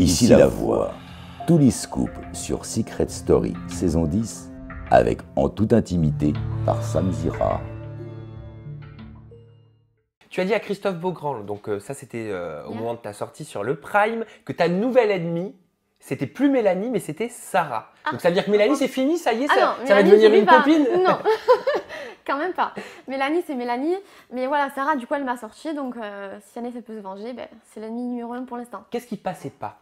Ici la voix. Tous les scoops sur Secret Story saison 10 avec En toute intimité par Sam Zira. Tu as dit à Christophe Beaugrand, donc euh, ça c'était euh, au moment de ta sortie sur le Prime, que ta nouvelle ennemie, c'était plus Mélanie, mais c'était Sarah. Ah. donc ça veut dire que Mélanie c'est fini, ça y est, ah ça, va devenir une copine Non, quand même pas. Mélanie, c'est Mélanie. Mais voilà, Sarah, du coup, elle m'a sorti. Donc, euh, si elle ça peut se venger, ben, c'est l'ennemi numéro un pour l'instant. Qu'est-ce qui passait pas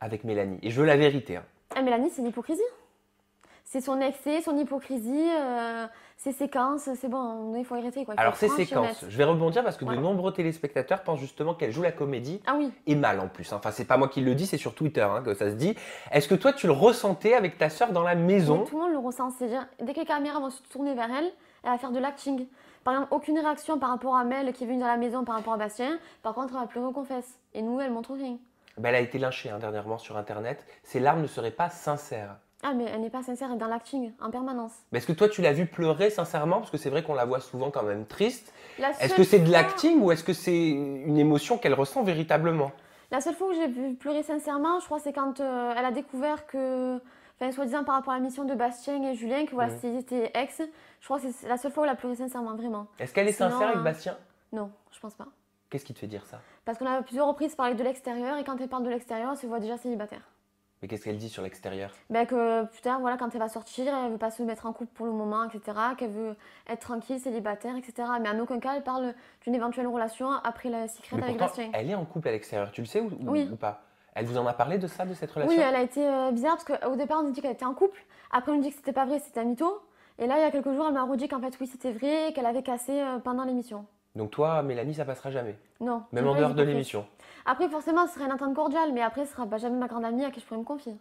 avec Mélanie. Et je veux la vérité. Hein. Ah, Mélanie, c'est l'hypocrisie. C'est son excès, son hypocrisie, ses euh, séquences, c'est bon, il faut arrêter. Quoi. Alors, ces séquences, je vais rebondir parce que de nombreux téléspectateurs pensent justement qu'elle joue la comédie. Ah oui. Et mal en plus. Hein. Enfin, c'est pas moi qui le dis, c'est sur Twitter hein, que ça se dit. Est-ce que toi, tu le ressentais avec ta sœur dans la maison Tout le monde le ressent. C'est-à-dire, dès que les caméras vont se tourner vers elle, elle va faire de l'acting. Par exemple, aucune réaction par rapport à Mel qui est venue dans la maison par rapport à Bastien. Par contre, elle va pleurer aux Et nous, elle montre rien. Bah, elle a été lynchée hein, dernièrement sur Internet. Ses larmes ne seraient pas sincères. Ah, mais elle n'est pas sincère, dans l'acting, en permanence. Mais est-ce que toi, tu l'as vue pleurer sincèrement Parce que c'est vrai qu'on la voit souvent quand même triste. Est-ce que c'est de l'acting ou est-ce que c'est une émotion qu'elle ressent véritablement La seule fois où j'ai vu pleurer sincèrement, je crois, c'est quand euh, elle a découvert que. Enfin, soi-disant par rapport à la mission de Bastien et Julien, que voilà, mhm. c'était ex. Je crois que c'est la seule fois où elle a pleuré sincèrement, vraiment. Est-ce qu'elle est, sincère avec Bastien Non, je pense pas. Qu'est-ce qui te fait dire ça Parce qu'on a plusieurs reprises parlé de l'extérieur et quand elle parle de l'extérieur, elle se voit déjà célibataire. Mais qu'est-ce qu'elle dit sur l'extérieur Ben que plus tard, voilà, quand elle va sortir, elle veut pas se mettre en couple pour le moment, etc. Qu'elle veut être tranquille, célibataire, etc. Mais en aucun cas, elle parle d'une éventuelle relation après la secrète avec Bastien. Elle est en couple à l'extérieur, tu le sais ou, ou pas elle vous en a parlé de ça, de cette relation Oui, elle a été euh, bizarre parce qu'au départ, on nous dit qu'elle était en couple. Après, on nous dit que c'était pas vrai, c'était un mytho. Et là, il y a quelques jours, elle m'a redit qu'en fait, oui, c'était vrai et qu'elle avait cassé euh, pendant l'émission. Donc toi, Mélanie, ça passera jamais. Non. Même en dehors de l'émission. Après, forcément, ce serait une entente cordiale, mais après, ce sera pas jamais ma grande amie à qui je pourrais me confier.